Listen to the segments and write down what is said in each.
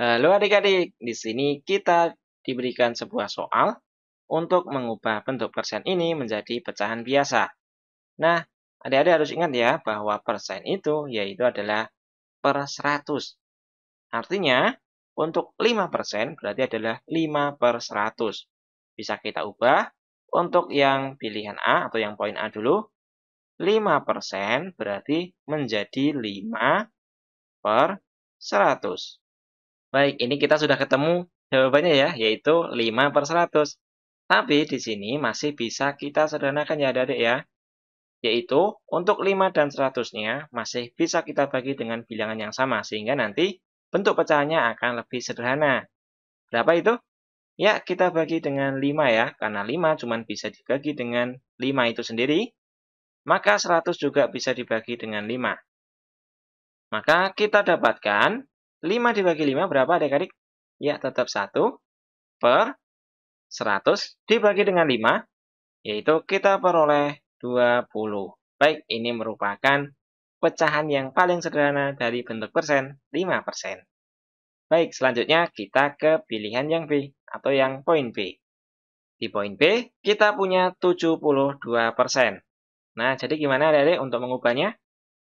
Halo adik-adik, di sini kita diberikan sebuah soal untuk mengubah bentuk persen ini menjadi pecahan biasa. Nah, adik-adik harus ingat ya bahwa persen itu yaitu adalah per 100. Artinya, untuk 5 persen berarti adalah 5 per 100. Bisa kita ubah untuk yang pilihan A atau yang poin A dulu. 5 persen berarti menjadi 5 per 100. Baik, ini kita sudah ketemu jawabannya ya, yaitu 5 per 100. Tapi di sini masih bisa kita sederhanakan ya adik-adik ya. Yaitu untuk 5 dan 100-nya masih bisa kita bagi dengan bilangan yang sama. Sehingga nanti bentuk pecahannya akan lebih sederhana. Berapa itu? Ya, kita bagi dengan 5 ya. Karena 5 cuma bisa dibagi dengan 5 itu sendiri. Maka 100 juga bisa dibagi dengan 5. Maka kita dapatkan 5 dibagi 5 berapa adik-adik? Ya, tetap 1 per 100 dibagi dengan 5, yaitu kita peroleh 20. Baik, ini merupakan pecahan yang paling sederhana dari bentuk persen, 5 persen. Baik, selanjutnya kita ke pilihan yang B atau yang poin B. Di poin B, kita punya 72 persen. Nah, jadi gimana adik-adik untuk mengubahnya?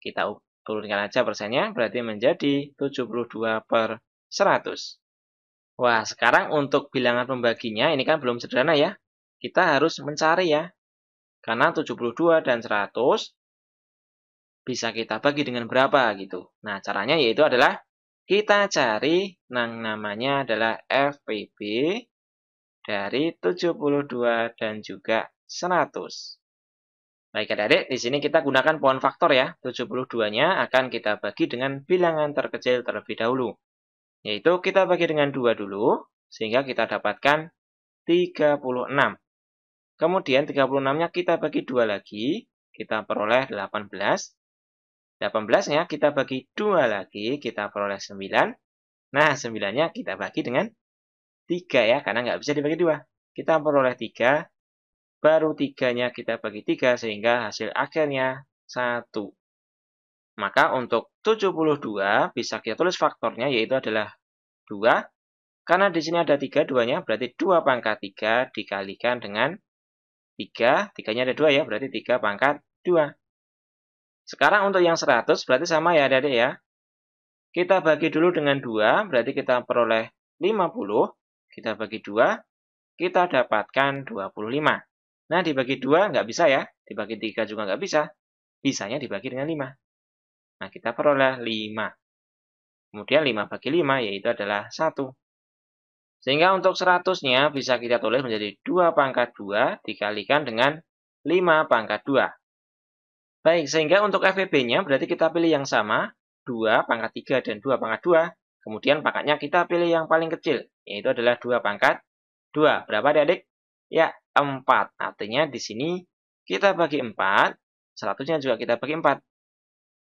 Kita Turunkan aja persennya, berarti menjadi 72 per 100. Wah, sekarang untuk bilangan pembaginya, ini kan belum sederhana ya. Kita harus mencari ya. Karena 72 dan 100 bisa kita bagi dengan berapa gitu. Nah, caranya yaitu adalah kita cari yang namanya adalah FPB dari 72 dan juga 100. Baik adik-adik, di sini kita gunakan pohon faktor ya. 72-nya akan kita bagi dengan bilangan terkecil terlebih dahulu. Yaitu kita bagi dengan 2 dulu, sehingga kita dapatkan 36. Kemudian 36-nya kita bagi 2 lagi, kita peroleh 18. 18-nya kita bagi 2 lagi, kita peroleh 9. Nah, 9-nya kita bagi dengan 3 ya, karena nggak bisa dibagi 2. Kita peroleh 3, baru tiganya kita bagi tiga sehingga hasil akhirnya satu. Maka untuk 72 bisa kita tulis faktornya yaitu adalah 2. Karena di sini ada 3 duanya berarti 2 pangkat 3 dikalikan dengan 3. 3-nya ada 2 ya berarti 3 pangkat 2. Sekarang untuk yang 100 berarti sama ya adik-adik ya. Kita bagi dulu dengan 2 berarti kita peroleh 50. Kita bagi 2 kita dapatkan 25. Nah, dibagi 2 nggak bisa ya. Dibagi 3 juga nggak bisa. Bisanya dibagi dengan 5. Nah, kita peroleh 5. Kemudian 5 bagi 5 yaitu adalah 1. Sehingga untuk 100-nya bisa kita tulis menjadi 2 pangkat 2 dikalikan dengan 5 pangkat 2. Baik, sehingga untuk FVB-nya berarti kita pilih yang sama, 2 pangkat 3 dan 2 pangkat 2. Kemudian pangkatnya kita pilih yang paling kecil, yaitu adalah 2 pangkat 2. Berapa adik-adik? Ya, 4. Artinya di sini kita bagi 4, 100-nya juga kita bagi 4.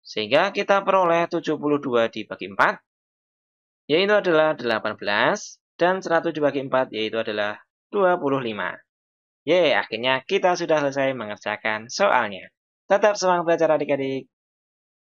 Sehingga kita peroleh 72 dibagi 4, yaitu adalah 18, dan 100 dibagi 4 yaitu adalah 25. Yeay, akhirnya kita sudah selesai mengerjakan soalnya. Tetap semangat belajar adik-adik.